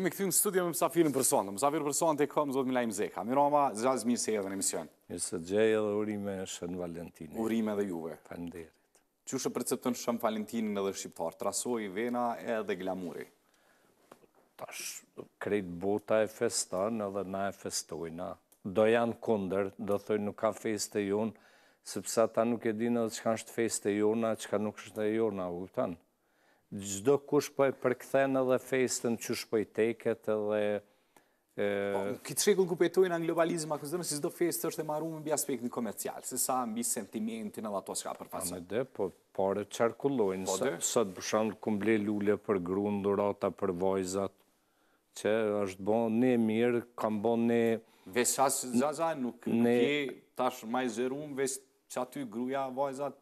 Jemi këthy në studia me mësafirën për sonë. Mësafirën për sonë të i këmë, zotë Milajim Zeka. Mirama, zazë, mi se edhe në emision. Mirë së gjejë edhe urime e shënë Valentinë. Urime dhe juve. Pandit. Qushë përceptën shënë Valentinë edhe Shqiptarë? Trasoj, vena edhe glamuri. Tash, krejt bota e feston edhe na e festojna. Do janë kunder, do thoi nuk ka fest e jonë, sepse ta nuk e dinë edhe që kanë shtë e jona, që nuk shtë e jona, u tanë gjdo kush po e përkëthen edhe festën, që për po i teket edhe... Po, këtë shekull ku petojnë në kështë këzërën si zdo festë është e marrumë bëj aspektin komercial, se sa në sentimentin edhe ato shka përfasën. A me dhe, po pare qarkullojnë, po, sa të bëshan kumble lullë për grunë, dorata për vojzat, që është bo në mirë, kam bo në... Vesë zaza, nuk je tash maj zërumë, vesë që aty gruja vajzat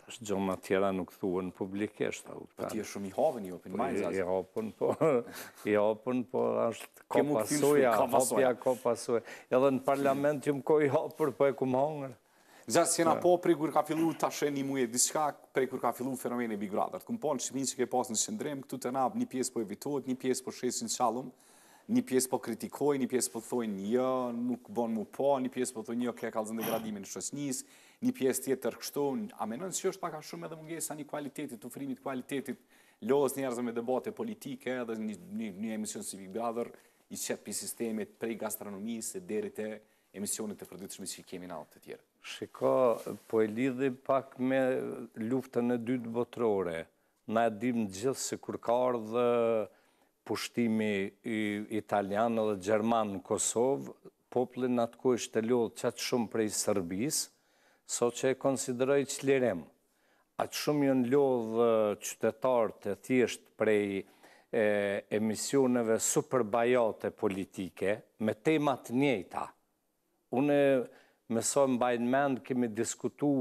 Tash gjëma tjera nuk thuën publikisht. Po ti e shumë i hovën jo, po, i hapën po, I hapën, po, i hapën, po, ashtë ka pasuja, hapja ka pasuja. Edhe në parlament ju më ko i hapër, po e ku më hongër. Zasë, jena po. po prej kur ka fillu të ashen një muje, diska prej kur ka fillu fenomeni Big Brother. Këm po në shqimin që ke pasë në shëndrem, këtu të nabë një piesë po evitohet, një piesë po shesin qalumë, një pjesë po kritikoj, një pjesë po thojnë jo, nuk bon mu po, një pjesë po thojnë jo, kja kalëzën dhe gradimin në shosnjës, një pjesë tjetë të rëkshtonë, a menonës që është paka shumë edhe mungesa një kualitetit, të frimit kvalitetit, lozë njerëzë me debate politike, edhe një emision si Big Brother, i qëtë për sistemet prej gastronomisë, dhe dherit e emisionit të përdytëshme që i kemi në atë të tjerë. Shiko, po e lidhi pak me luftën e dytë botërore, na e dimë gjithë se kur ka ardhë pushtimi italian dhe gjerman në Kosovë, poplin atë ku ishte të lodhë qatë shumë prej Sërbis, so që e konsideroj që lirem. Atë shumë jënë lodhë qytetarë të thjesht prej emisioneve superbajate politike me temat njejta. Une me so bajnë mendë kemi diskutu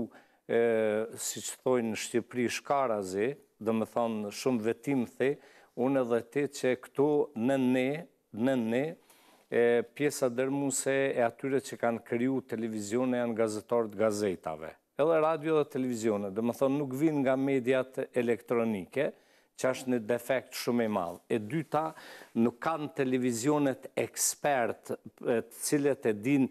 si që thojnë në Shqipëri shkarazi, dhe me thonë shumë vetim thejë, unë edhe ti që këtu në ne, në ne, e, pjesa dërmuse e atyre që kanë kryu televizion e janë gazetorët gazetave. Edhe radio dhe televizion, dhe më thonë nuk vinë nga mediat elektronike, që është një defekt shumë i madhë. E dyta, nuk kanë televizionet ekspert, të cilët e dinë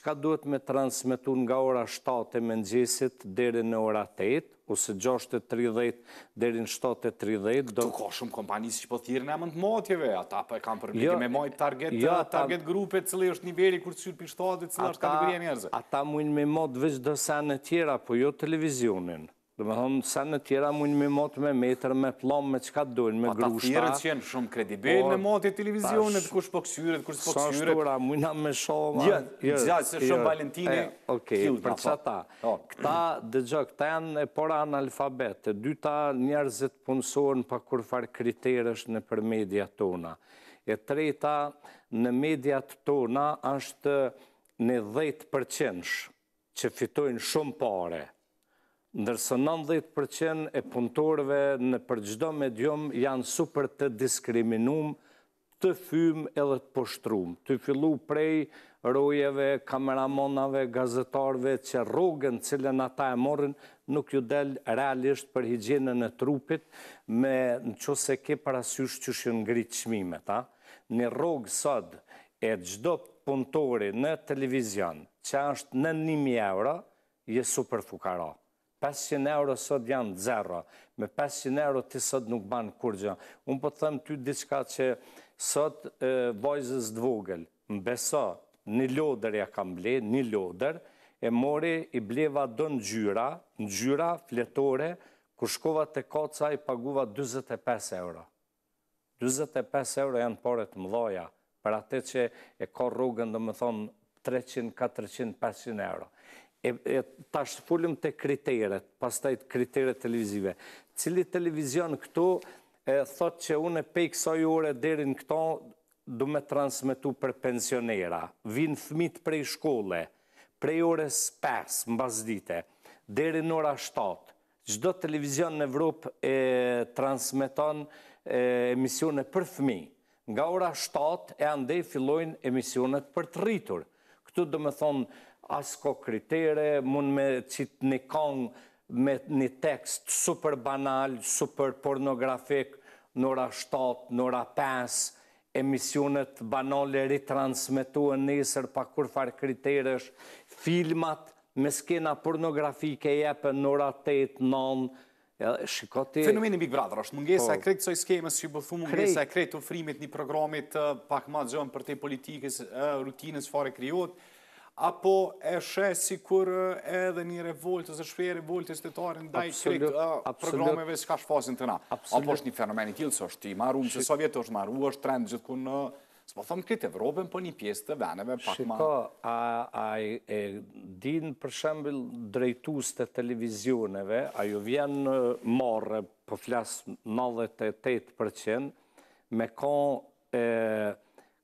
ka duhet me transmitur nga ora 7 e mëngjesit dheri në ora 8, ose 6.30 dheri në 7.30. Do ka shumë kompanisë që po thirën e mëndë motjeve, ata për kam përmiti me mojt target, jo, target grupe, cëli është nivelli kur të syrë për 7, cëli është kategoria njerëzë. Ata mujnë me motë vëzhë dësa në tjera, po jo televizionin. Dhe me thonë, se në tjera mund me motë me metrë, me plomë, me qka të dojnë, me grushta. Pa ta që jenë shumë kredibil në motë e televizionet, kush po kësyret, kush po kësyret. Sa mund mujna me shohë. Ja, në gjatë, se shumë Valentini. Ok, për që ta. Këta, dhe gjë, këta janë e pora analfabet, e dyta njerëzit punësorën pa kur farë kriterësht në për media tona. E treta, në media tona, është në 10% që fitojnë shumë pare ndërsa 90% e punëtorëve në përgjdo medium janë super të diskriminum të fym edhe të poshtrum, të fillu prej rojeve, kameramonave, gazetarve, që rogën cilën ata e morën nuk ju del realisht për higjenën e trupit, me në ke parasysh që shënë gritë qmimet. A? Një rogë sot e gjdo punëtori në televizion, që është në 1.000 euro, je super fukarohë. 500 euro sot janë zero, me 500 euro ti sot nuk banë kur gjë. Unë po të thëmë ty diçka që sot vojzës Dvogel, më beso, një loder ja kam ble, një loder, e mori i bleva do në gjyra, në gjyra fletore, ku shkova të koca i paguva 25 euro. 25 euro janë poret mdoja, për atë që e ka rrugën, do më thonë, 300, 400, 500 euro tash shpullim të kriteret, pas taj të kriteret televizive. Cili televizion këtu e thot që unë e pej kësoj ure derin këto du me transmitu për pensionera. Vinë thmit prej shkolle, prej ure 5, më bazdite, derin ura shtatë. Gjdo televizion në Evropë e transmiton emisione për thmi. Nga ura shtatë e ande fillojnë emisionet për të rritur. Këtu du me thonë, asko kritere, mund me cit një kong me një tekst super banal, super pornografik, në ora 7, në ora 5, emisionet banale retransmetu nesër pa kur kriteresh, filmat me skena pornografike jepë në 8, 9, Fenomeni Big Brother është, mungese e po. kretë coj skemës që i bëthu, mungese e kretë ofrimit një programit pak ma gjënë për te politikës rutinës fare kriotë, apo e shes si kur eh, edhe një revoltës, e shpje revoltës të tarën daj krik eh, programeve s'ka ka shfasin të na. Apo është një fenomen i tjilë, së është i maru, që sovjetë është maru, është trend gjithë ku në, eh, së po thëmë kritë Evropën, po një pjesë të veneve pak ma... Shiko, a e din për shembil drejtus të televizioneve, a ju vjen në morë, po flasë 98% me ka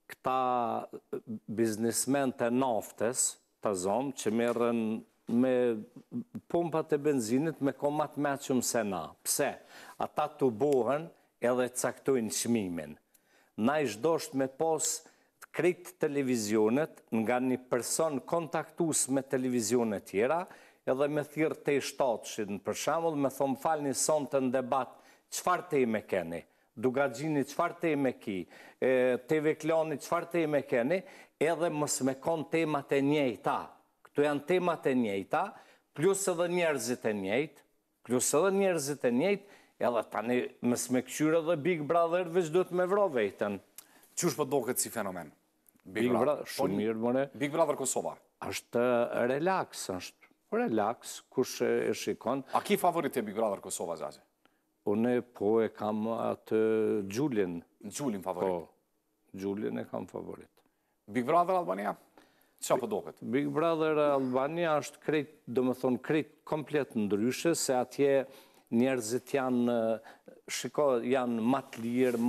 këta biznismen të naftës të zonë që merën me pumpat e benzinit me komat me qëmë se na. Pse? Ata të buhen edhe caktojnë qmimin. Na i shdosht me pos krejt televizionet nga një person kontaktus me televizionet tjera edhe me thyrë të i shtatëshin. Për shambull me thomë falë një sonë të në debat qëfar të i me keni? Dugagjini qëfar të e me ki, TV Kloni qëfar të me keni, edhe më smekon temat e njejta. Këtu janë temat e njejta, plus edhe njerëzit e njejt, plus edhe njerëzit e njejt, edhe tani më smekëshyre dhe Big Brother vështë duhet me vro vejten. Qush për po do këtë si fenomen? Big Brother, shumë po, mirë mëre. Big Brother Kosova? Ashtë relax, ashtë relax, kush e shikon. A ki favorit e Big Brother Kosova, Zazi? Unë po e kam atë Gjullin. Gjullin favorit? Po, Gjullin e kam favorit. Big Brother Albania, qa apë dohet? Big Brother Albania është krejt, do më thonë, krejt komplet në se atje njerëzit janë, shiko, janë matë lirë,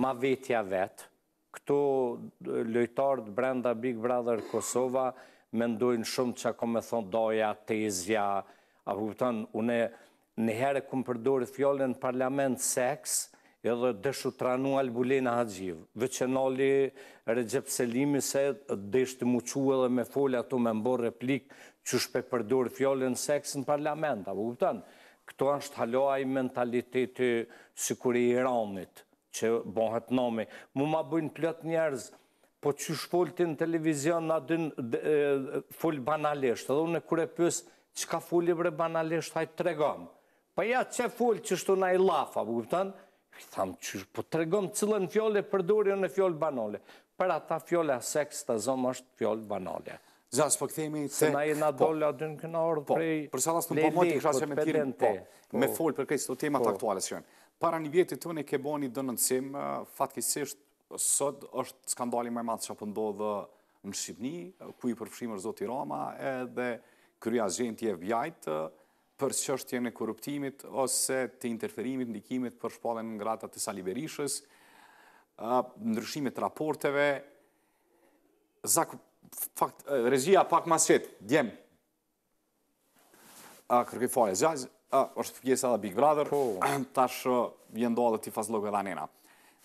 ma vetja vetë. Këto lojtarët brenda Big Brother Kosova, me ndojnë shumë që ako me thonë doja, tezja, apo këtën, une në herë këmë përdori fjollën parlament seks edhe dëshu tranu Albulena Hadjiv, veqenali Regjep Selimi se dëshë të muqu edhe me folë ato me mbor replik që shpe përdori fjollën seks në parlament, Po këpëtan, këto është haloaj mentaliteti si i Iranit, që bëhet nëmi. Mu ma bëjnë plët njerëz, po që shpollë ti në televizion në adinë folë banalisht, edhe unë e kure e pësë, që ka folë i bre banalisht, hajtë tregamë. Pa ja që folë që shtu na i lafa, bu këptan, thamë që po të regom cilën fjole për dorë, në fjole banole. Për ata fjole a seks të zomë është fjole banole. Zas, po këthemi Se na i na po. dollë a dynë këna orë po, prej... Për salas të më pomoti, kësha po që me tirin, po, me folë për këtë temat aktuale, shënë. Para një vjetit të në ke bo fatkisisht, sot është skandali më matë që apë në Shqipni, ku i përfshimër Zoti Roma, edhe kërja zhjentje vjajtë, për që është tjene korruptimit ose të interferimit, ndikimit për shpallën në ngratat të saliberishës, ndryshimit raporteve. zak, fakt, rezia pak ma shetë, djemë. Kërkëj fojë, zjajzë, është të pjesë edhe Big Brother, po. ta shë vjenë do adhe të tifas logë edhe anena.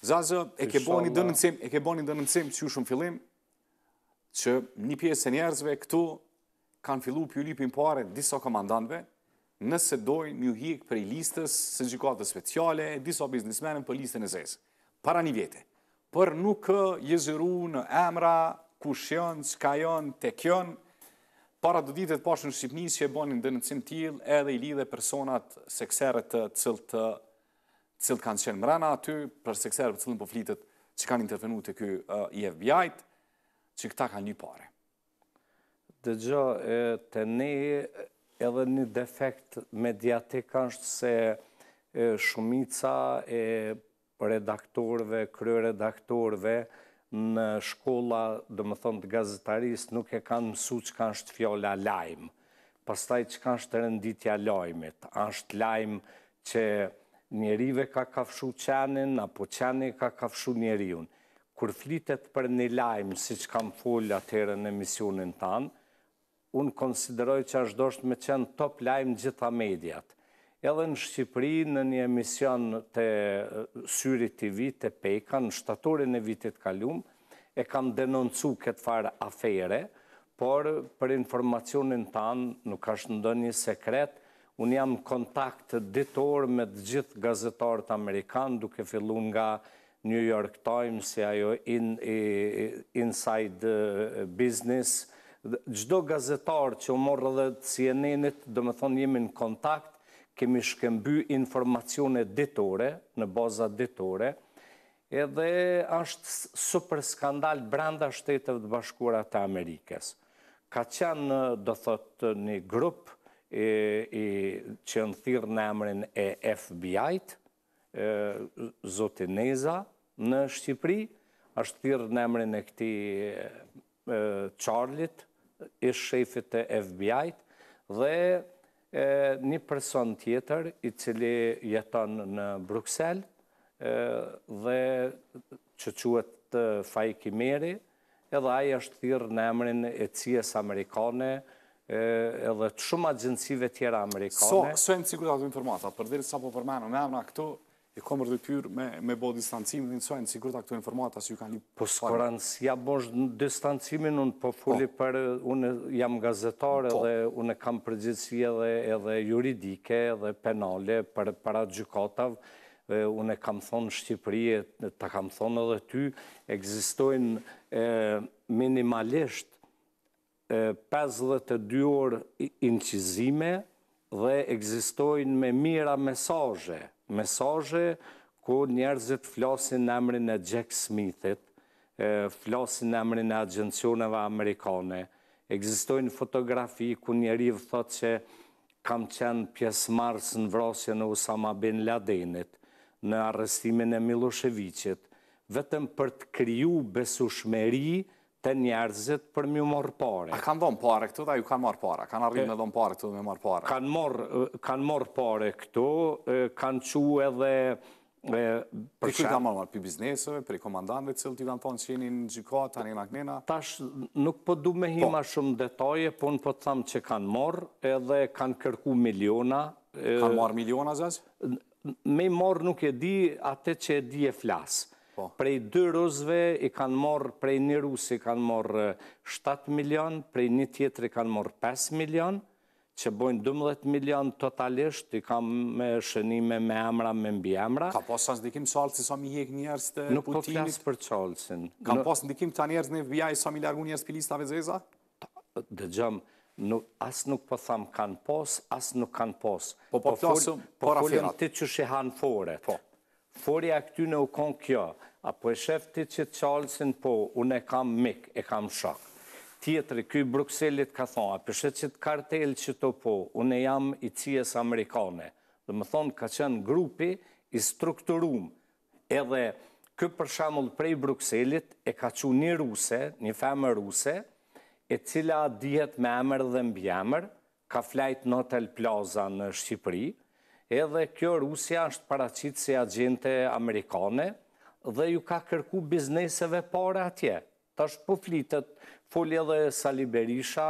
Zazë, e ke boni dë nëndësim, e ke boni dë nëndësim që shumë fillim, që një pjesë e njerëzve këtu kanë fillu pjulipin pare disa diso komandantve, nëse dojnë një hik për i listës së gjikatës speciale e disa biznismenën për listën e zezë, para një vjetë, për nuk jëzëru në emra, kush që ka jënë, tek kënë, para do ditët pashë në Shqipëni që e bonin dë në cimë tjilë edhe i lidhe personat sekseret të cilët cilët kanë qenë mrena aty, për sekseret për cilën po flitet që kanë intervenu të kjo i FBI-t, që këta kanë një pare. Dëgjo, të ne edhe një defekt mediatik është se shumica e redaktorve, kryo redaktorve në shkolla, dhe më thonë të gazetarist, nuk e kanë mësu që kanë shtë fjolla lajmë, pastaj që kanë shtë rënditja lajmit, është lajmë që njerive ka kafshu qenin, apo qeni ka kafshu njeriun. Kur flitet për një lajmë, si që kam folja të herën e misionin tanë, unë konsideroj që është dosht me qenë top lajmë gjitha mediat. Edhe në Shqipëri, në një emision të Syri TV, të Pejka, në shtatorin e vitit kalum, e kam denoncu këtë farë afere, por për informacionin tanë nuk është ndonjë një sekret, Unë jam kontakt ditor me gjithë gazetarët Amerikanë duke fillu nga New York Times, si ajo Inside Business, gjdo gazetarë që u morë dhe CNN-it, dhe me thonë jemi në kontakt, kemi shkëmby informacione ditore, në baza ditore, edhe ashtë super skandal branda shtetëve të bashkurat të Amerikës. Ka qenë, do thotë, një grupë që në thyrë në emrin e FBI-t, Zotineza në Shqipëri, është thyrë në emrin e këti charlie ish shefit të FBI-t dhe një person tjetër i cili jeton në Bruxelles dhe që quet të fajki meri edhe aje është thirë në emrin e cies amerikane edhe të shumë agjensive tjera amerikane. So e në cikur të atë informatat, përderi sa po përmenu, në emra këtu e komër dhe pyrë me, me bo distancimin, në nësojnë, si kërta këtu informata, si ju kanë një... Po s'koran, si ja bosh distancimin, unë po fulli po. për, unë jam gazetare po. dhe unë kam përgjithsi edhe, edhe juridike dhe penale për para gjukatav, unë kam thonë Shqipërije, ta kam thonë edhe ty, egzistojnë minimalisht e, 52 orë incizime dhe egzistojnë me mira mesajë mesaje ku njerëzit flasin në emrin e Jack Smithit, flasin në emrin e agencioneve amerikane, egzistojnë fotografi ku njeri vë thot që kam qenë pjesë në vrasje në Usama Bin Ladenit, në arrestimin e Miloševiqit, vetëm për të kryu besushmeri, të njerëzit për mi morë pare. A kanë dhonë pare këtu, dhe ju kanë morë pare? Kanë arrinë me dhonë pare këtu dhe me morë pare? Kanë morë pare këtu, kanë qu edhe... Për që kanë morë marë? Për biznesëve, për i komandantëve, cilë ti kanë thonë që jeni në Gjikoa, të anjen Aknena? Tash nuk po du me hima po. shumë detaje, po në po të thamë që kanë morë edhe kanë kërku miliona. Kanë morë miliona, zazë? Me morë nuk e di atë që e di e flasë. Po. Prej dy rusve i kanë morë, prej një rusë i kanë morë 7 milion, prej një tjetër i kanë morë 5 milion, që bojnë 12 milion totalisht, i kam me shënime me emra, me mbi emra. Ka posë të ndikim që alësi sa mi hek njerës të putinit? Nuk po flasë për që alësin. Ka posë të ndikim të njerës në vja i sa mi largu njerës për listave zeza? Dë gjëmë, asë nuk po thamë kanë posë, asë nuk kanë posë. Po po flasë, po raferat. Po folën të që shihanë Forja në u konë kjo, apo e shefti që qalësin po, unë e kam mik, e kam shok. Tjetëri, këj Bruxellit ka thonë, apo e shefti kartel që të po, unë e jam i cies amerikane. Dhe më thonë, ka qenë grupi i strukturum, edhe kë përshamull prej Bruxellit e ka që një ruse, një femë ruse, e cila djetë me emër dhe mbjemër, ka flajt në Hotel Plaza në Shqipëri, edhe kjo Rusia është paracitë si agjente amerikane dhe ju ka kërku bizneseve pare atje. Ta është po flitet, folje dhe Sali Berisha,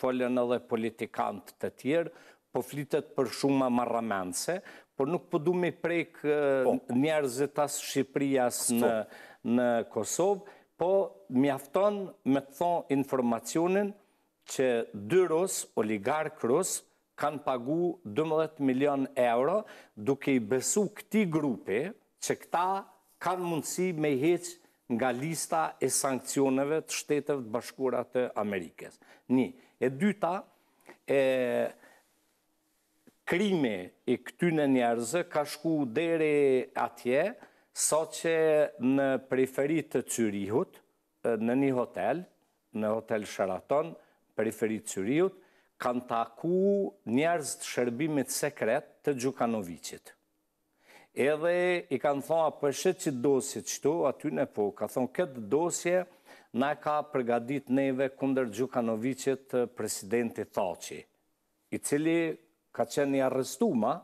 foljen edhe politikant të tjerë, po flitet për shumë marramense, por nuk po du me prek po. njerëzit as Shqiprias në, në Kosovë, po mjafton me të thonë informacionin që dy rusë, oligarkë rusë, kanë pagu 12 milion euro, duke i besu këti grupi që këta kanë mundësi me heq nga lista e sankcioneve të shtetëve të bashkurat të Amerikës. Një, e dyta, e, krimi i këtyne njerëzë ka shku deri atje, so që në periferit të Cyrihut, në një hotel, në hotel Sheraton, periferit Cyrihut, kanë taku njerëz të shërbimit sekret të Gjukanovicit. Edhe i kanë thonë, për shet që dosje qëtu, aty në po, ka thonë, këtë dosje na ka përgadit neve kunder Gjukanovicit eh, presidenti Thaci, i cili ka qenë i arrestuma,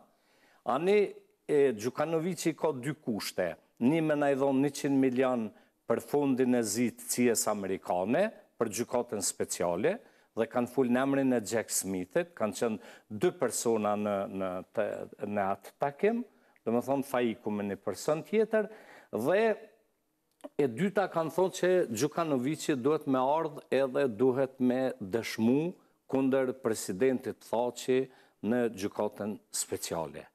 ani e, Gjukanovici ka dy kushte, një me na i dhonë 100 milion për fundin e zitë cies amerikane, për gjukatën speciale, dhe kanë full në emrin e Jack Smithit, kanë qënë dy persona në, në, në atë takim, dhe më thonë fajiku me një person tjetër, dhe e dyta kanë thonë që Gjukanovici duhet me ardhë edhe duhet me dëshmu kunder presidentit thaci në Gjukaten speciale.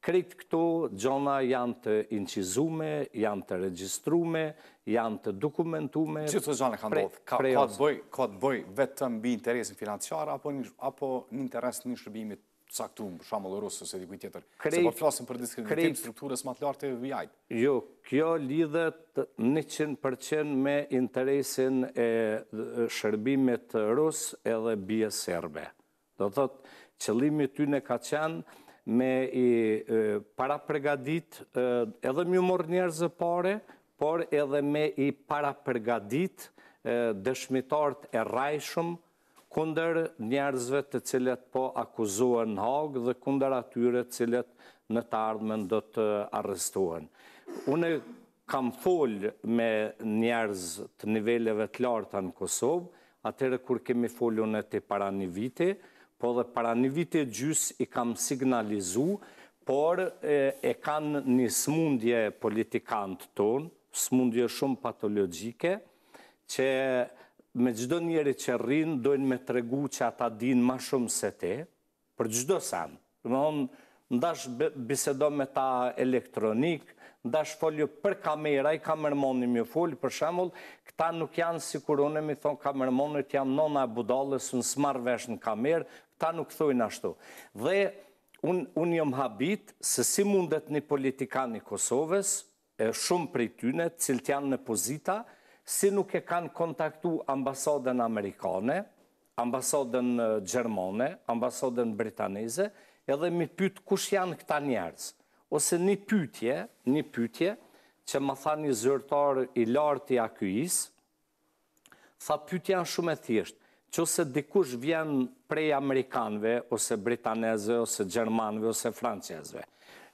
Kretë këtu, gjona janë të incizume, janë të registrume, janë të dokumentume. Që të gjona kanë dohtë? Ka të bëj, ka të bëj vetëm bi interesin financiara, apo një interes një shërbimit saktum, për shamë lërusës e dikuj tjetër? Se po flasim për diskriminim, strukturës më të lartë e vijajtë? Jo, kjo lidhet 100% me interesin e shërbimit rusë edhe bje serbe. Do të thotë, qëlimi ty në ka qenë, me i para përgadit edhe mjë morë njerëzë pare, por edhe me i para përgadit dëshmitart e rajshëm kunder njerëzve të cilet po akuzuan në hagë dhe kunder atyre cilet në të ardhmen do të arrestuan. Une kam fol me njerëz të niveleve të lartë në Kosovë, atyre kur kemi folu në të para një viti, po dhe para një vit e gjys i kam signalizu, por e kanë një smundje politikantë tonë, smundje shumë patologjike, që me gjdo njeri që rrinë, dojnë me tregu që ata dinë ma shumë se te, për gjdo sanë. Në ndash bisedo me ta elektronik, ndash folio për kamera, i kamermoni mjë folë, për shemull, këta nuk janë si kurone, mi thonë kamermonit, janë nona e budalës, në smarvesh në kamerë, ta nuk thujnë ashtu. Dhe unë un jëmë habit se si mundet një politikan i Kosovës, e, për i tyne, cilët janë në pozita, si nuk e kanë kontaktu ambasodën Amerikane, ambasodën Gjermane, ambasodën Britanese, edhe mi pytë kush janë këta njerës. Ose një pytje, një pytje, që më tha një zyrtar i lartë i akuis, tha pytja në shumë e thjeshtë, që se dikush vjen prej Amerikanve, ose Britanezve, ose Gjermanve, ose Francesve,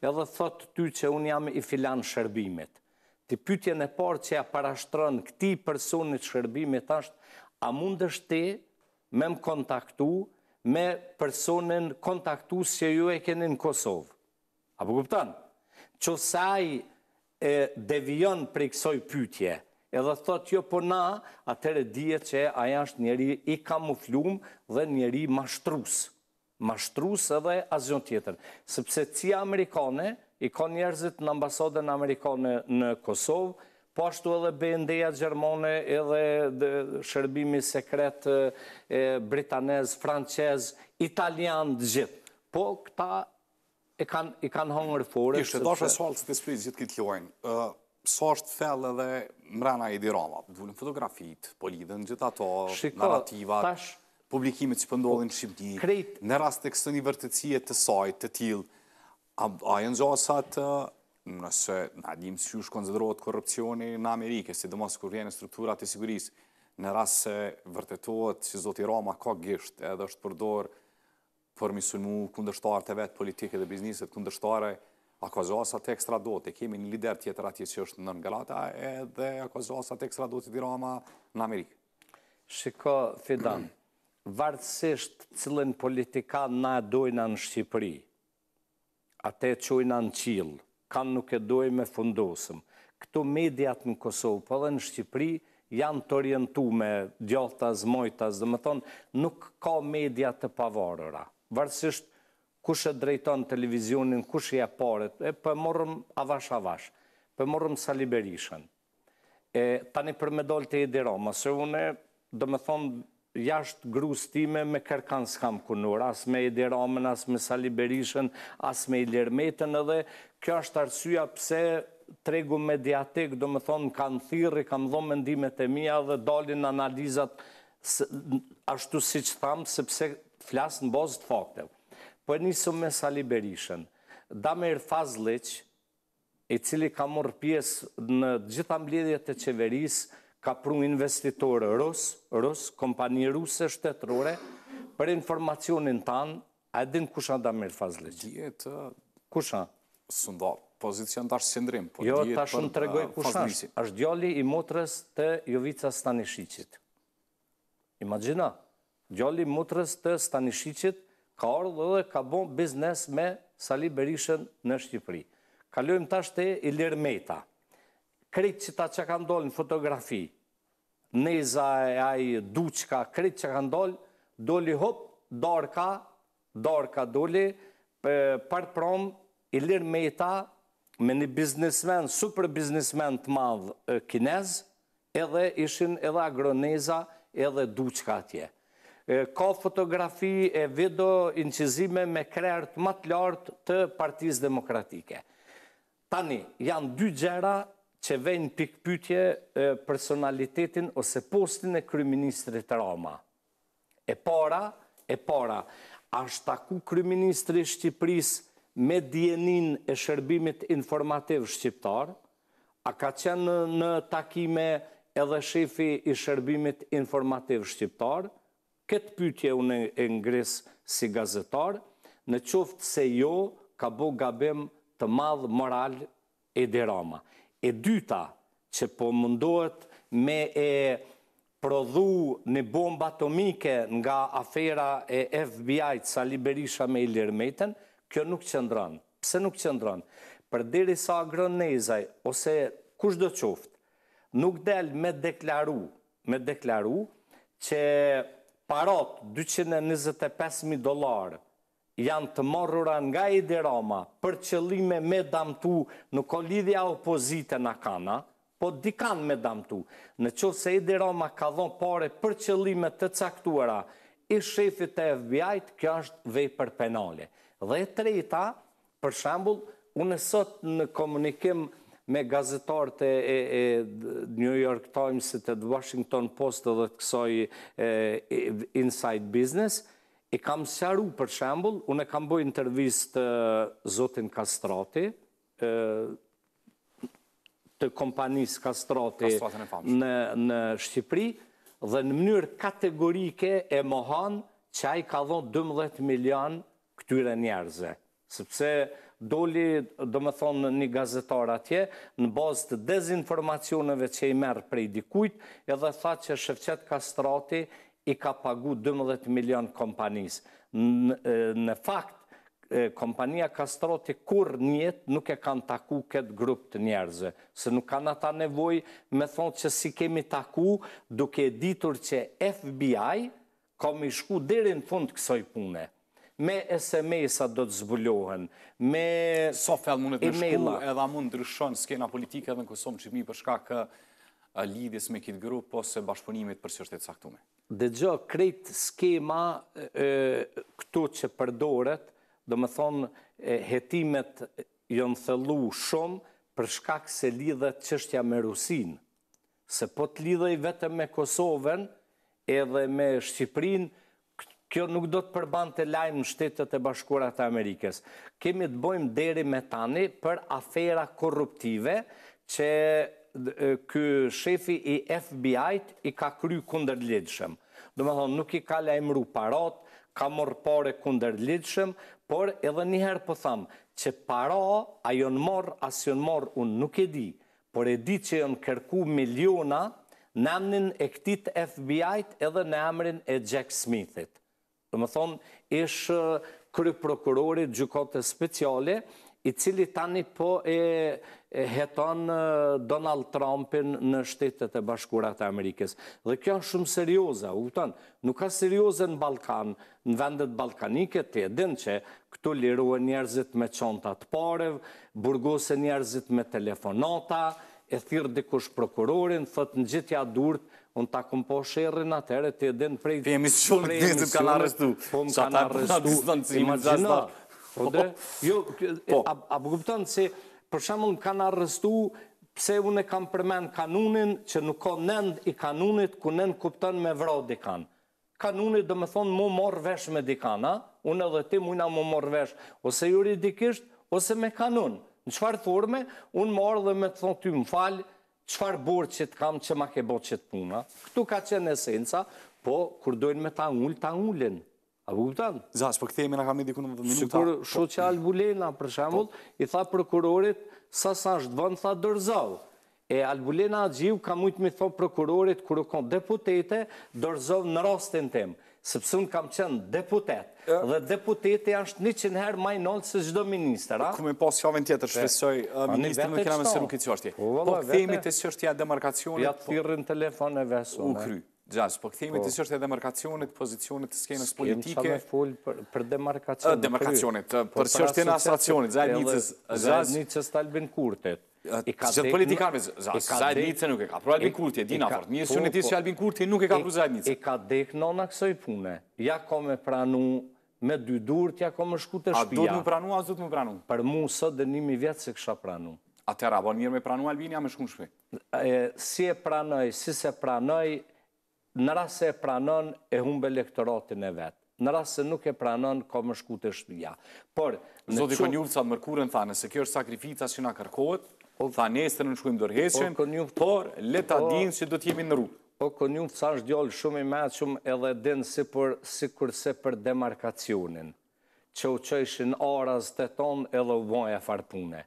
edhe thot ty që unë jam i filan shërbimit. Ti pytje në parë që ja parashtron këti personit shërbimit ashtë, a mund është ti me më kontaktu me personin kontaktu si e ju e keni në Kosovë. A përgjëptan? Qësaj devion për i kësoj pytje, edhe thot jo po na, e dhije që aja është njeri i kamuflum dhe njeri mashtrus. Mashtrus edhe azion tjetër. Sëpse cia Amerikane, i ka njerëzit në ambasodën Amerikane në Kosovë, po ashtu edhe BND-ja Gjermone, edhe shërbimi sekret britanez, francez, italian, gjithë. Po këta e kanë kan hongër fore. Ishte, do shë së të spritë gjithë këtë lojnë sa është thell edhe mrena e dirama? Vullën fotografit, po lidhen gjithë ato, narrativat, publikimit që pëndodhin në Shqipëni, në rast të kësë një vërtëcije të sajt, të tjil, a e në nëse në adim që është konzidrojot korupcioni në Amerike, si dëmës kur vjenë strukturat e sigurisë, në rast se vërtetohet që zoti Rama ka gisht edhe është përdor për misunmu kundështarë të vetë politike dhe bizniset, kundështarë akozosat ekstra doti, kemi një lider tjetër ati që është në Ngalata, edhe akozosat ekstra doti di Roma në Amerikë. Shiko, Fidan, vartësisht cilën politika na dojna në Shqipëri, atë e qojna në qilë, kanë nuk e doj me fundosëm. Këto mediat në Kosovë, po dhe në Shqipëri, janë të orientu me djotas, mojtas, dhe më thonë, nuk ka media të pavarëra. vartësisht kush e drejton televizionin, kush e aparet, e përmorëm po avash-avash, përmorëm po saliberishën. E, tani për me dollë të Edi Roma, se une, dhe me thonë, jashtë grus time me kërkan s'kam kunur, as me Edi Romën, as me Sali Berishën, as me Ilirmetën, edhe kjo është arsua pse tregu mediatik, do me thonë, kanë thirë, kam dhomë mendimet e mija dhe dolin analizat, ashtu si që thamë, sepse flasë në bozë të fakteve po e me Sali Berishën, da fazliq, i cili ka morë pjesë në gjitha mbledhjet e qeverisë, ka pru investitorë rësë, rësë, kompani rësë e shtetërore, për informacionin tanë, a e din kusha Damir me rë fazliq? Djetë, kusha? Së nda, pozicion të ashtë sindrim, po jo, djetë për Jo, të ashtë në tregoj kusha, ashtë gjalli i motrës të Jovica Stanishicit. Imagina, gjalli i motrës të Stanishicit, ka ardhë dhe ka bon biznes me Sali Berishën në Shqipëri. Kalojmë tash të Ilir Meta. Kretë që ta që ka ndollë në fotografi, neza e ajë duqka, kretë që ka ndollë, doli hop, darka, darka doli, për prom, Ilir Meta, me një biznesmen, super biznesmen të madhë kinez, edhe ishin edhe agroneza, edhe duqka atje ka fotografi e video incizime me krejrët më të lartë të partijës demokratike. Tani, janë dy gjera që vejnë pikpytje personalitetin ose postin e kryministri të Roma. E para, e para, ashtë taku kryministri Shqipëris me djenin e shërbimit informativ shqiptar, a ka qenë në takime edhe shefi i shërbimit informativ shqiptar, Këtë pytje unë e ngrisë si gazetar, në qoftë se jo ka bo gabim të madhë moral e derama. E dyta që po mundohet me e prodhu në bomba atomike nga afera e FBI të Sali Berisha me i lirmeten, kjo nuk qëndran. Pse nuk qëndran? Për diri sa agronezaj, ose kush do qoftë, nuk del me deklaru, me deklaru, që parot 225.000 dolar janë të morrura nga i Roma për qëllime me damtu në kolidhja opozite në kana, po dikan me damtu në që se i Roma ka dhonë pare për qëllime të caktuara i shefit të FBI-të kjo është vej për penale. Dhe treta, për shambull, unë sot në komunikim me gazetarë të New York Times, të Washington Post dhe kësoj Inside Business, e kam sharu për shembul, unë e kam boj intervjist të Zotin Kastrati, të kompanis Kastrati në Shqipri, dhe në mënyrë kategorike e mohan që a i ka dhonë 12 milion këtyre njerëze. Sëpse doli dhe më thonë një gazetar atje në bazë të dezinformacioneve që i merë prej dikujt edhe tha që Shefqet Kastrati i ka pagu 12 milion kompanis. Në fakt, kompania Kastrati kur njët nuk e kanë taku këtë grup të njerëzë, se nuk kanë ata nevoj me thonë që si kemi taku duke ditur që FBI Komi shku dherin fund kësoj pune me SMS-at do të zbulohen, me email-a. So fel mund të nëshku edhe a mund ndryshon skena politike edhe në Kosovë në për shkak të lidhjes me kitë grupë ose bashkëpunimit për sështet saktume. Dhe gjë, krejt skema këtu që përdoret, do më thonë, jetimet jënë thëllu shumë për shkak se lidhet qështja me Rusin. Se po të lidhej vetëm me Kosovën edhe me Shqiprinë, Kjo nuk do të përban të lajmë shtetet e bashkurat e Amerikës. Kemi të bojmë deri me tani për afera korruptive që kë shefi i FBI-t i ka kry kunder lidshëm. Do thonë, nuk i ka lajmëru parot, ka morë pare kunder lidshëm, por edhe njëherë për po thamë, që para, a jonë morë, as jonë morë, unë nuk e di, por e di që jonë kërku miliona në amnin e këtit FBI-t edhe në amrin e Jack Smith-it. Dhe më thonë, ishë kry prokurorit gjukote speciale, i cili tani po e heton Donald Trumpin në shtetet e bashkurat e Amerikës. Dhe kjo është shumë serioza, u këtonë, nuk ka serioze në Balkan, në vendet balkanike të edin që këtu liruë njerëzit me qontat parev, burgose njerëzit me telefonata, e thyrë dikush prokurorin, thëtë në gjithja durët, unë ta këm po shërën atërë, të edhe në frejtë... Fëjemi shumë, të desit ka në arrestu. Po, më ka në arrestu, imagina. Jo, po. a për këptën që për shemë më ka në arrestu, pse unë e kam përmen kanunin që nuk ka nënd i kanunit, ku nënd këptën me vrat dikan. Kanunit dhe më thonë, mu morë vesh me dikana, unë edhe ti muina mu morë vesh, ose juridikisht, ose me kanun. Në qëfarë thurme, unë morë dhe me të thonë ty më falë, qëfar borë që të kam që ma ke bo që të puna. Këtu ka qenë esenca, po kur dojnë me ta ngullë, ta ngullën. A bu këtanë? Zash, për po këthejme nga kam i diku në më të minuta. Sukur po. social bulena, për po. shemull, i tha prokurorit, sa sa është dëvënë, tha dërzau. E Albulena Gjiu ka mujtë me thonë prokurorit, kërë konë deputete, dërzovë në rastin temë sepse unë kam qenë deputet, dhe deputeti është një qënë herë maj nëllë se gjdo minister, a? Këmë i posë qëfëve në tjetër, shpesoj minister me kërame se nuk i qështje. Po, po këthejmi të qështja demarkacionit... Ja të po- të telefon e vesu, me. U kry, gjash, po këthejmi po. të qështje a demarkacionit, pozicionit të skenës politike... Skenë që me full për demarkacionit... Demarkacionit, për qështje në asracionit, zajnë një qës talbin kurtet. Po- e ka dek në në kësoj pune, ja ka me pranu me dy durët, ja ka me shku të shpia. A durët më pranu, a durët më pranu? Për mu sot dhe një mi vjetë se kësha pranu. A të rabon njërë me pranu, Albini, a me shku në shpi? Si e pranoj, si se pranoj, në rrasë e pranon e humbe lektoratin e vetë. Në rrasë se nuk e pranon, ka me shku të shpia. Zotë i për sa të mërkurën, thane, se kjo është sakrifica që nga kërkohet, tha nesër në shkujmë dërheqen, por leta dinë që do t'jemi në rrugë. Po konjumë të thash djollë shumë i meqëm edhe dinë si kurse për demarkacionin, që u qëshin aras të tonë edhe u bojë e farpune.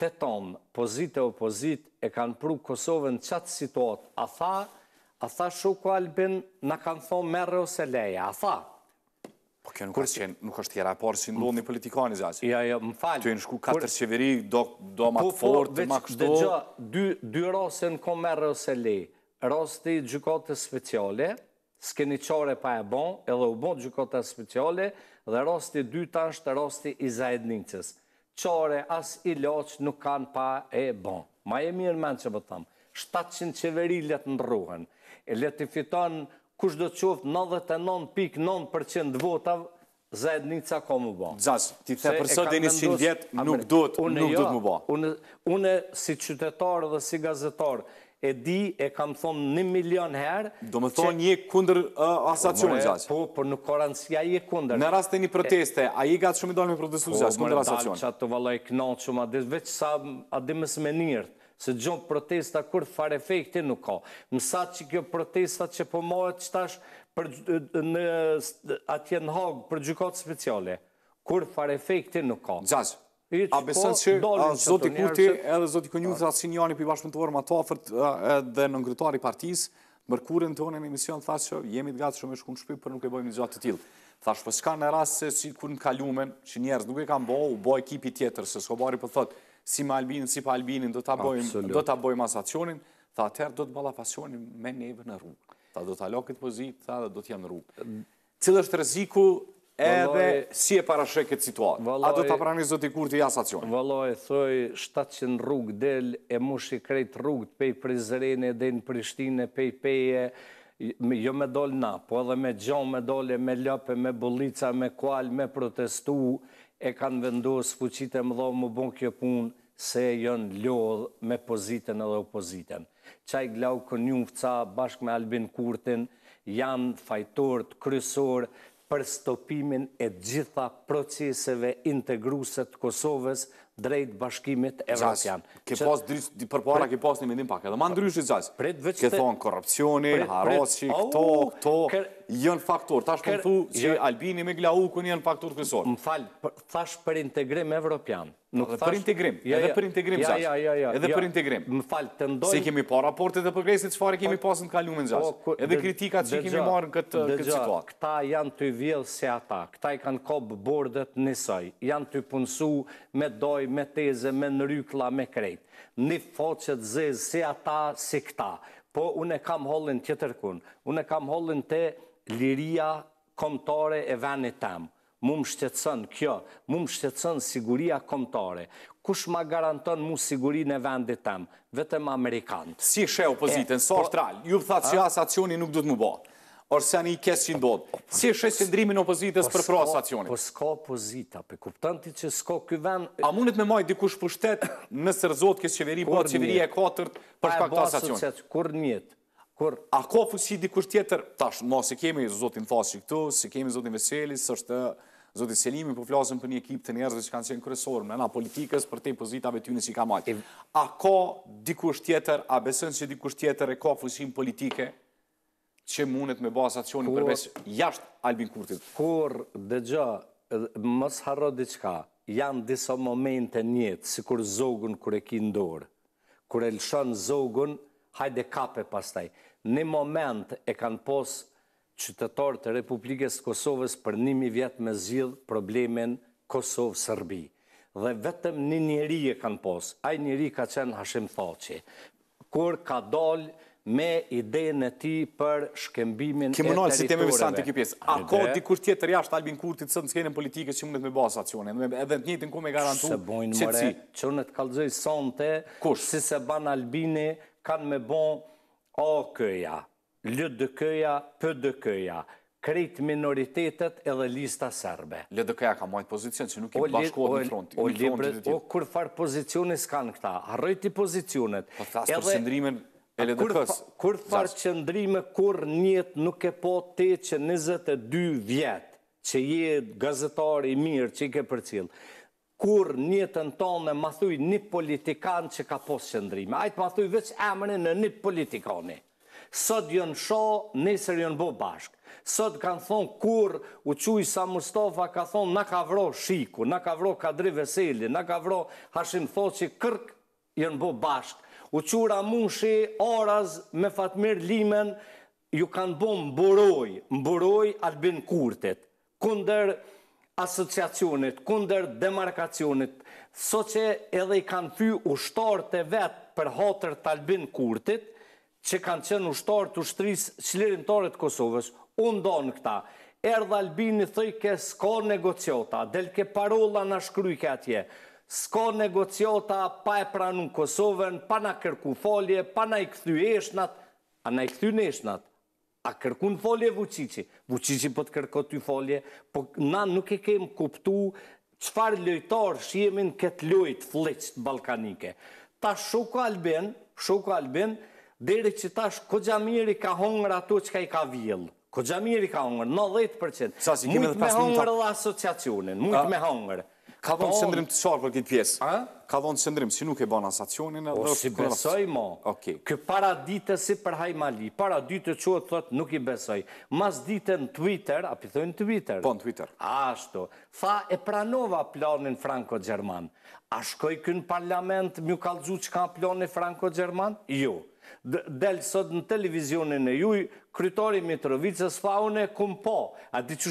Të tonë, pozit e opozit, e kanë pru Kosovën qatë situatë, a tha, a tha shuku Albin, në kanë thonë merë ose leja, a tha, Po kjo nuk është qenë, nuk është tjera, por si ndonë një politikani, zasi. Ja, ja, më falë. Të e në shku 4 qeveri, do ma të fort, ma kështu. po, veç, dhe gjë, dy rase në kom me rëse e lejë. të i gjukate speciale, s'keni qore pa e bon, edhe u bon gjukate speciale, dhe rase të i dy të është të i zajednicës. Qore as i loqë nuk kanë pa e bon. Ma e mirë menë që bëtëm, 700 qeveri letë në rruhen, letë i fitonë, kush do të qoftë 99.9% votav, zajednica ka më bo. Zaz, ti the përso dhe një 100 vjetë, nuk do të më bo. Une, si qytetarë dhe si gazetarë, e di, e kam thonë një milion herë... Do më thonë një kunder asacion, Gjash. Po, për nuk korancia i e kunder. Në rast e një proteste, a i gatë shumë i dalë me protestu, Gjash, kunder asacion? Po, më dalë që atë të valoj knalë shumë, veç sa adimës me njërtë se gjo protesta kur fare efekti nuk ka. Mësat që kjo protesta që po mojët qëtash për, në, atje në hagë për gjukatë speciale, kur fare efekti nuk ka. Gjazë, a po besën që zoti Kurti edhe zoti Konjuth dhe asin janë i për bashkën të orë ma tofërt dhe në ngrëtuar i partijës, mërkurën të onë e në emision të thashë që jemi të gatë shumë e shkun shpi për nuk e bojmë një gjatë të tjilë. Thashë për po shka në rrasë se si kur në kalumen që njerës nuk e kam bo, u bo ekipi tjetër, se s'ko bari për thotë, si me Albinin, si pa Albinin, do të të bojmë asacionin, të atëherë do të bala me neve në rrugë. Ta do të alo këtë pozit, ta do të janë në rrugë. Cilë është rëziku edhe si e parashe këtë situatë? A do të prani zoti kur të jasë Valoj, thoi, 700 rrugë del e mushi krejt rrugë të pej Prizrene, dhe në Prishtine, pej Peje, jo me dollë na, po edhe me gjo, me dole, me lëpe, me bulica, me kual, me protestu, e kanë vendosë fuqit e më dhomë më bon kjo punë se e jënë lodhë me pozitën edhe opozitën. Qaj glau kënjumë fëca bashkë me Albin Kurtin janë fajtorët kryesorë për stopimin e gjitha proceseve integruset Kosovës drejt bashkimit evropian. Ke pas dritë, për para ke pas një mendim pak, edhe ma ndryshit zaz. Ke thonë korupcioni, haroshi, këto, këto, jënë faktor, tash përthu po që Albini me Glauku njënë faktor kësor. Më falë, tash për integrim evropian. Nuk për integrim, edhe për integrim sa. Edhe për integrim. Më fal, të ndoj. Si kemi pa raportet e progresit, çfarë kemi po, pasën të kaluën jashtë? Po, edhe kritikat që kemi marë në këtë këtë situatë. Këta janë të vjellë se ata. Këta i kanë kop bordet në Janë të punësu me doj, me teze, me nërykla, me krejtë. Në foçë të se ata, se këta. Po unë kam hollën tjetër kun. Unë kam hollën te liria kontore e vanetam mu më shtetësën kjo, mu më shtetësën siguria komtare. Kush ma garanton mu siguri në vendit tem, vetëm Amerikanët. Si shë e opozitën, së është tralë, ju pëthatë që asacioni nuk du të më bërë. Orse i kesë që ndodhë. Si shë e sindrimin opozitës për pro asacionit? Por s'ka opozita, për kuptan ti që s'ka këven... A mundet me majt dikush pushtet në sërzot kësë qeveri, po qeveri e katërt për shka këta asacionit? Kur A ka fësi dikush tjetër? Tash, ma se kemi zotin fasi këtu, se kemi zotin veseli, së është... Zoti Selimi po flasim për një ekip të njerëzve që kanë qenë kërësorë në politikës për te pozitave tyne që ka marrë. A ka dikush tjetër, a beson se dikush tjetër e ka fushim politike që mundet me bazë aksioni kur... përveç jashtë Albin Kurtit? Kur gjë, mos harro diçka, janë disa momente në si sikur zogun kur e ki ndorë, dorë. Kur e lëshën zogun, hajde kape pastaj. Në moment e kanë posë qytetarë të Republikës Kosovës për nimi vjetë me zilë problemen Kosovë-Sërbi. Dhe vetëm një njëri e kanë posë, a njëri ka qenë Hashim Thaci, kur ka dalë me ide në ti për shkembimin e teritoreve. Kimonon, si teme misan të kipjes, a ko dikur tjetër jashtë Albin Kurti të sënë të skenën politikës që mundet me basa acionin, edhe të njëtën ku me garantu që të si. Që në të kalëzëj sante, si se ban Albini kanë me bon o këja. LDK-ja, PDK-ja, krejt minoritetet edhe lista serbe. LDK-ja ka majtë pozicion që nuk i bashkohet në fronti. O, libre, o kur farë pozicionit s'kanë këta, arrojti pozicionet. Po thasë për sëndrimen e LDK-s. Kur farë qëndrime, kur njët nuk e po te që 22 vjetë, që je gazetari i mirë që i ke për cilë, kur njëtën tonë ma thuj një politikan që ka posë qëndrime. Ajtë ma thuj veç emre në një politikani sot jënë sho, nesër jënë bo bashkë. Sot kanë thonë kur u quj sa Mustafa ka thonë na ka vro shiku, na ka vro kadri veseli, na ka vro hashim thotë që kërk jënë bo bashkë. U qura mushi, oraz me fatmir limen, ju kanë bo mburoj, mburoj albin kurtet, kunder asociacionit, kunder demarkacionit, so që edhe i kanë fy ushtar të vetë për hotër të albin kurtit, që kanë qenë ushtarë të ushtrisë qëllirin të Kosovës, unë do në këta. Erdhe Albini thëj ke s'ka negociota, delke parola në shkryke atje, s'ka negociota, pa e pranun Kosovën, pa në kërku folje, pa në i këthy eshnat, a në i këthy në eshnat, a kërku në folje Vucici, Vucici për po të kërku të folje, po na nuk e kem kuptu qëfar lojtarë shqimin këtë lojtë fleqët balkanike. Ta shuko Albin, shuko Albin, deri që tash ko gjamiri ka hongër ato që ka i ka vjell. Ko gjamiri ka hongër, 90%. Mujtë me hongër dhe asociacionin, mujtë me hongër. Ka dhonë sëndrim po, të qarë për këtë pjesë? Ka dhonë sëndrim, si nuk e banë asacionin? O, po, si besoj mo. Kë para dite si për hajmali, para dite që o të thotë nuk i besoj. Mas dite në Twitter, a pithojnë Twitter? Po, në Twitter. A, ashtu. Tha e pranova planin Franco-Gjerman. A shkoj kënë parlament më kalëzut që ka planin Franco-Gjerman? Jo delë sot në televizionin e juj, krytori Mitrovicës tha unë e kumë po, a di që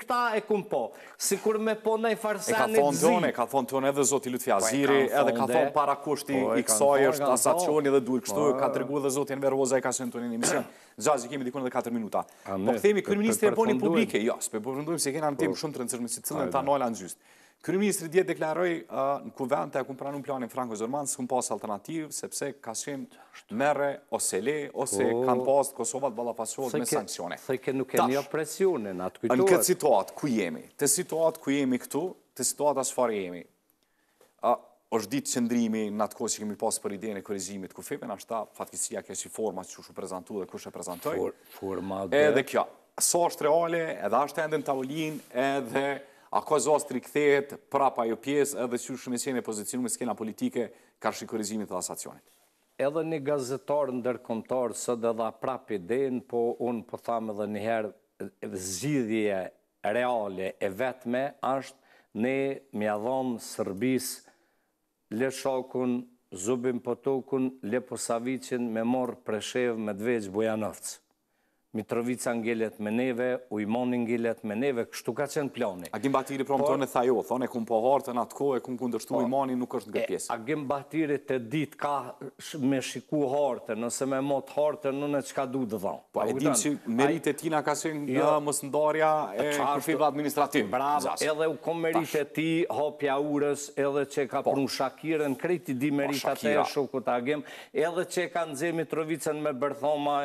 këta e kumë po, si kur me po në i farsanit zi. E ka thonë të e ka thonë të edhe zoti Lutfjaziri, po, edhe ka thonë para kushti i po, kësoj është asacioni dhe duj kështu, ka po, të regu dhe zoti në verhoza e ka sënë të një një mision. Zaz, i kemi dikone dhe 4 minuta. Po këthemi, kërë ministrë e boni publike, jo, s'pe përfundujmë se kena në tim shumë të rëndësërmë, si cilën ta nëjla në gjystë. Kryministri djetë deklaroj në kuvend të e kumë pranu planin Franko Zorman, së kumë pas alternativë, sepse ka shimë mere ose le, ose po. kanë pas Kosovat balafasohet me sankcione. Se ke nuk e një presjone në atë kujtuar. Në këtë situatë, ku jemi? Të situatë ku jemi këtu, të situatë asfarë jemi. është ditë qëndrimi në atë kohë që kemi pas për idejën e kurizimit ku fipin, është ta fatkisia kështë i forma që shu prezentu dhe kështë e prezentoj. Edhe kjo, sa është reale, edhe është endin edhe a ka zostri këthejet prapa jo pjesë edhe që shumë e qenë pozicionu me skena politike ka shikurizimit dhe asacionit. Edhe një gazetar ndërkontarë së dhe dha pra për den, po unë po thamë edhe njëherë zidhje reale e vetme ashtë ne mja dhonë sërbis le shokun, zubim potokun, le posavicin me morë preshev me dveqë bujanovcë. Mitrovica ngellet me neve, Ujmoni ngellet me neve, kështu ka qenë plani. Agim Bahtiri promëtor në tha jo, e kumë po hartë në atë kohë e kumë kundërshtu po. Ujmoni nuk është nga pjesë. Agim Batiri të dit ka me shiku hartë, nëse me motë hartë, në në qka du dhe dhonë. Po, e dim që merit e tina ka qenë jo. në mësëndarja e kërfiva administrativë. Bravo, edhe u kom merit e ti, hopja urës, edhe që ka prun po. Shakiren, kreti di po, merit atë e shukut edhe ka me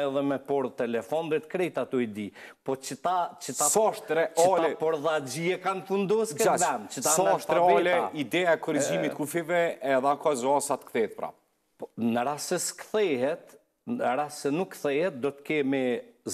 edhe me por telefon vetë krejtë ato i di, po që ta për dha gjie kanë fundus këtë dhe, që me në pabeta. ole, ideja kërgjimit kufive e dha ka zhosat këthet pra. Po, në rrasës këthejhet, në rrasës nuk këthejhet, do të kemi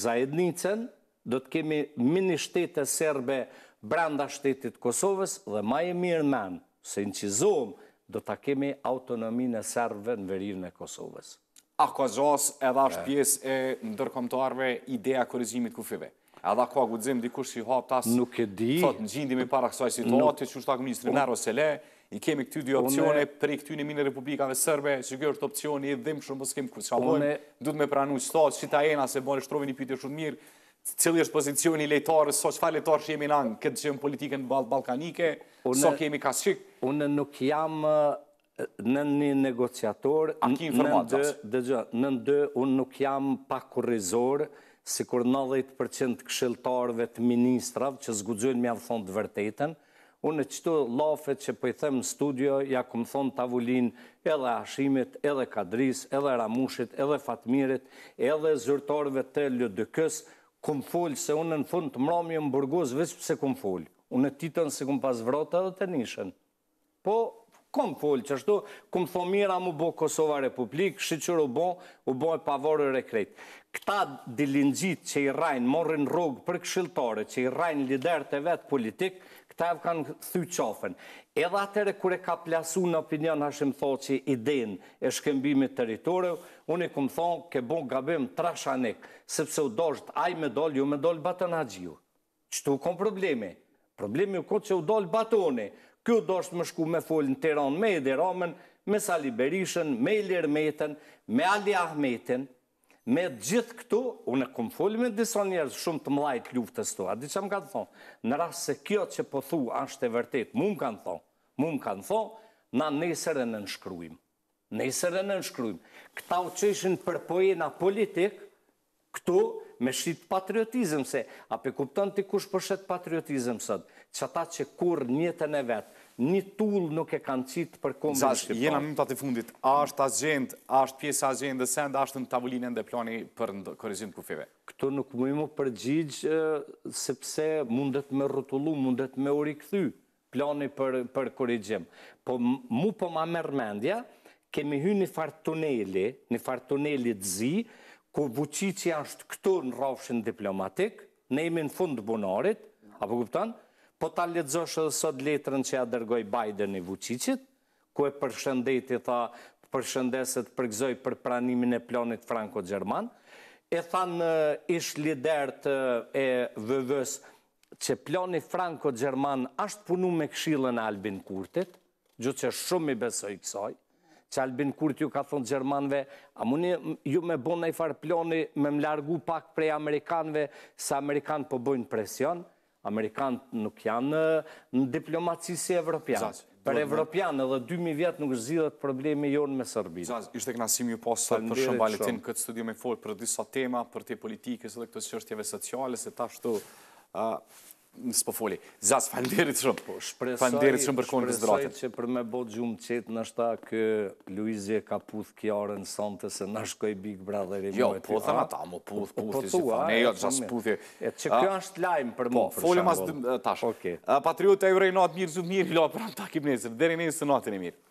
zajednicën, do të kemi mini shtete serbe branda shtetit Kosovës dhe ma e mirë në se në qizomë, do të kemi autonomi në serbe në verirë në Kosovës a ka gjas edhe ashtë pjesë e ndërkomtarve ideja kërëzimit kufive. A da ka guzim dikush si i hap tas... Nuk e di... Thot në i para kësaj situatë, çu shtak takë ministrë Nero Sele, i kemi këty dy opsione për i këty një minë Republikave serbe, që kjo është opcioni i dhimë shumë për po s'kem kërës qabon, du të me pranu i stas, ta ena se bërë shtrove një piti shumë mirë, Cili është pozicioni i lejtarës, so që fa lejtarës jemi në angë, këtë që jemi politikën balkanike, so kemi ka Unë nuk jam në një negociator... A ki Në dë, unë nuk jam pakurizor, si kur 90% këshiltarëve të ministrave që zgudzojnë me avë thonë të vërtetën, unë e qëtu lafet që pëjthëm po në studio, ja këmë thonë tavullin edhe Ashimit, edhe Kadris, edhe Ramushit, edhe Fatmirit, edhe zyrtarëve të Ljodëkës, këmë folë se unë në fund të mrami, më burgos, vështë pëse këmë folë. Unë e titën se këmë pas vrota dhe të nishën. Po, kom folë që shtu, kum thomira mu bo Kosova Republik, shi u bo, u bo e pavorë e rekretë. Këta dilinëgjit që i rajnë, morën rogë për këshiltore, që i rajnë lider të vetë politikë, këta e kanë thy qofën. Edhe atëre kure ka plasu në opinion, hashim shimë thotë që i denë e shkembimit teritoriu, unë i kumë thonë ke bon gabim trashanik, sepse u doshtë aj me dollë, ju me dollë batën a gjio. Qëtu u kom problemi. Problemi u kotë që u dol batoni, Kjo do është më shku me folën në Teron, me Edi Ramen, me Sali Berishën, me Ilir Metën, me Ali Ahmetin, me gjithë këtu, unë e këmë folë me disa njerës shumë të mlajt ljuftës të, a di që më kanë thonë, në rrasë se kjo që po thu ashtë e vërtet, mu më kanë thonë, mu më kanë thonë, na nesër e në nëshkryim, nesër e në nëshkryim, këta u që ishin për pojena politik, këtu me shqit patriotizm, se a pe kuptën të kush përshet patriotizm sëtë, që ata që kur njëtën e vetë, një tull nuk e kanë qitë për kombin Zash, Shqiptar. Jena më të atë fundit, a është agent, a është pjesë agent, dhe se ndë është në tavullinën dhe plani për në të kufive? Këto nuk më imo përgjigjë, sepse mundet me rotullu, mundet me orikthy, plani për, për Po mu po ma mërmendja, kemi hy një farë një farë të zi, ku buqici ashtë këtu në rafshin diplomatik, ne imi në fund bunarit, apo kuptanë, po ta ledzosh edhe sot letrën që ja dërgoj Biden i Vucicit, ku e përshëndet i tha përshëndeset përgzoj për pranimin e planit Franco-Gjerman, e thanë ish lider të e vëvës që planit Franco-Gjerman ashtë punu me kshilën e Albin Kurtit, gjë që shumë i besoj kësoj, që Albin Kurt ju ka thonë Gjermanve, a mëni ju me bona i farë planit me më largu pak prej Amerikanve, sa Amerikan po bojnë presionë, Amerikanët nuk janë në diplomaci si Evropianë. Për Evropianë edhe 2000 vjetë nuk zhidhët problemi jonë me Serbinë. Zaz, ishte këna simi ju posë për shëmbalitin këtë studiume folë për disa tema, për te politikës dhe këto qërtjeve sociale, se ta shtu Nësë s'po foli. Zas, po, falderit shumë. Po, shpresoj, shumë për që për me botë gjumë të qetë, në ta kë Luizi e ka puth kjarë në sante se nashkoj Big Brother i jo, Jo, po thëma ta, mu puth, po, po puth, si fa. Ne, jo, të shumë puthi. E që kjo është lajmë për mu, për shumë. Po, foli mas tash. Okay. Patriot e urej natë mirë, zumë mirë, lopë, pra në takim nesër. Dere nesë natën e mirë.